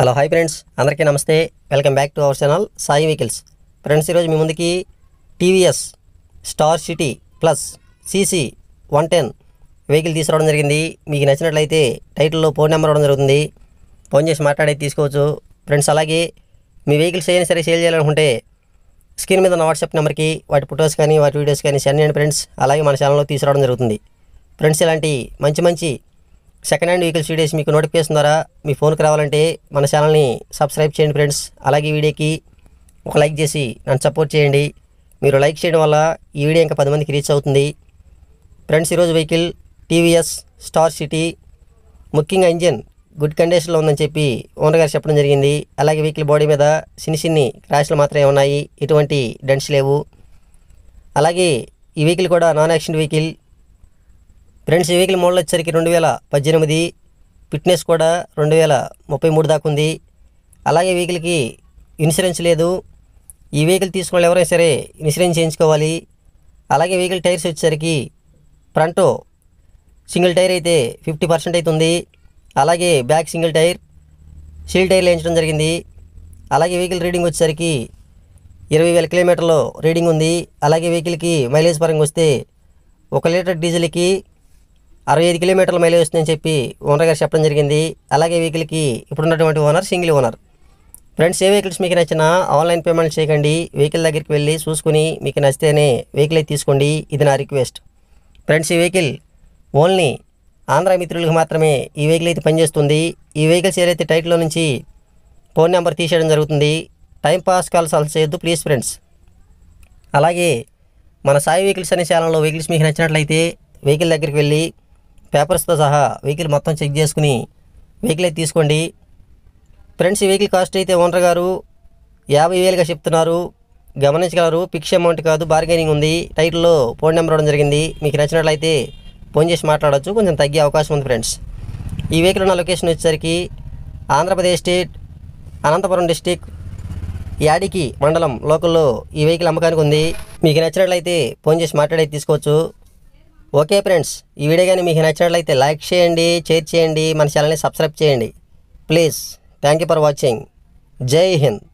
hello hi friends అందరికీ నమస్తే welcome back to our channel Sai vehicles friends ఈరోజు మీ ముందుకి TVS star city plus CC one ten vehicle తీసుకురావడం జరిగింది మీకు నచ్చినట్లయితే టైటిల్లో ఫోన్ నెంబర్ అవడం జరుగుతుంది ఫోన్ చేసి మాట్లాడి తీసుకోవచ్చు ఫ్రెండ్స్ అలాగే మీ వెహికల్స్ ఏదైనా సరే సేల్ చేయాలనుకుంటే స్క్రీన్ మీద ఉన్న వాట్సాప్ నెంబర్కి వాటి ఫొటోస్ కానీ వాటి వీడియోస్ కానీ సెండ్ చేయండి ఫ్రెండ్స్ అలాగే మన ఛానల్లో తీసుకురావడం జరుగుతుంది ఫ్రెండ్స్ ఇలాంటి మంచి మంచి సెకండ్ హ్యాండ్ వెహికల్స్ వీడియోస్ మీకు నోటిఫికేషన్ ద్వారా మీ ఫోన్కి రావాలంటే మన ఛానల్ని సబ్స్క్రైబ్ చేయండి ఫ్రెండ్స్ అలాగే వీడియోకి ఒక లైక్ చేసి నన్ను సపోర్ట్ చేయండి మీరు లైక్ చేయడం వల్ల ఈ వీడియో ఇంకా పది మందికి రీచ్ అవుతుంది ఫ్రెండ్స్ ఈరోజు వెహికల్ టీవీఎస్ స్టార్ సిటీ ముఖ్యంగా ఇంజన్ గుడ్ కండిషన్లో ఉందని చెప్పి ఓనర్ గారు చెప్పడం జరిగింది అలాగే వెహికల్ బాడీ మీద చిన్ని చిన్ని క్రాష్లు మాత్రమే ఉన్నాయి ఎటువంటి డెంట్స్ లేవు అలాగే ఈ వెహికల్ కూడా నాన్ యాక్సిడెంట్ వెహికల్ ఫ్రెండ్స్ ఈ వెహికల్ మోడల్ వచ్చేసరికి రెండు వేల పద్దెనిమిది ఫిట్నెస్ కూడా రెండు వేల ముప్పై మూడు దాకా ఉంది అలాగే వెహికల్కి ఇన్సూరెన్స్ లేదు ఈ వెహికల్ తీసుకున్న ఎవరైనా సరే ఇన్సూరెన్స్ చేయించుకోవాలి అలాగే వెహికల్ టైర్స్ వచ్చేసరికి ఫ్రంట్ సింగిల్ టైర్ అయితే ఫిఫ్టీ పర్సెంట్ అవుతుంది అలాగే బ్యాక్ సింగిల్ టైర్ షీల్ టైర్ వేయించడం జరిగింది అలాగే వెహికల్ రీడింగ్ వచ్చేసరికి ఇరవై వేల కిలోమీటర్లు రీడింగ్ ఉంది అలాగే వెహికల్కి మైలేజ్ పరంగా వస్తే ఒక లీటర్ డీజిల్కి అరవై ఐదు కిలోమీటర్ల మైలేజ్ వస్తుందని చెప్పి ఓనర్ గారు చెప్పడం జరిగింది అలాగే వెహికల్కి ఇప్పుడున్నటువంటి ఓనర్ సింగిల్ ఓనర్ ఫ్రెండ్స్ ఏ వెహికల్స్ మీకు నచ్చిన ఆన్లైన్ పేమెంట్ చేయకండి వెహికల్ దగ్గరికి వెళ్ళి చూసుకుని మీకు నచ్చితేనే వెహికల్ అయితే తీసుకోండి ఇది నా రిక్వెస్ట్ ఫ్రెండ్స్ ఈ వెహికల్ ఓన్లీ ఆంధ్ర మిత్రులకు మాత్రమే ఈ వెహికల్ అయితే పనిచేస్తుంది ఈ వెహికల్స్ ఏదైతే టైట్లో నుంచి ఫోన్ నెంబర్ తీసేయడం జరుగుతుంది టైం పాస్ కాల్స్ అలా చేయొద్దు ప్లీజ్ ఫ్రెండ్స్ అలాగే మన సాయి వెహికల్స్ అనే ఛానల్లో వెహికల్స్ మీకు నచ్చినట్లయితే వెహికల్ దగ్గరికి వెళ్ళి పేపర్స్తో సహా వెహికల్ మొత్తం చెక్ చేసుకుని వెహికల్ అయితే తీసుకోండి ఫ్రెండ్స్ ఈ వెహికల్ కాస్ట్ అయితే ఓనర్ గారు యాభై వేలుగా చెప్తున్నారు గమనించగలరు ఫిక్స్ అమౌంట్ కాదు బార్గెనింగ్ ఉంది టైటిల్లో ఫోన్ నెంబర్ అవ్వడం జరిగింది మీకు నచ్చినట్లయితే ఫోన్ చేసి మాట్లాడవచ్చు కొంచెం తగ్గే అవకాశం ఉంది ఫ్రెండ్స్ ఈ వెహికల్ ఉన్న లొకేషన్ వచ్చేసరికి ఆంధ్రప్రదేశ్ స్టేట్ అనంతపురం డిస్టిక్ యాడికి మండలం లోకల్లో ఈ వెహికల్ అమ్మకానికి ఉంది మీకు నచ్చినట్లయితే ఫోన్ చేసి మాట్లాడే తీసుకోవచ్చు ఓకే ఫ్రెండ్స్ ఈ వీడియో కానీ మీకు నచ్చినట్లయితే లైక్ చేయండి షేర్ చేయండి మన ఛానల్ని సబ్స్క్రైబ్ చేయండి please thank you for watching Jai Hind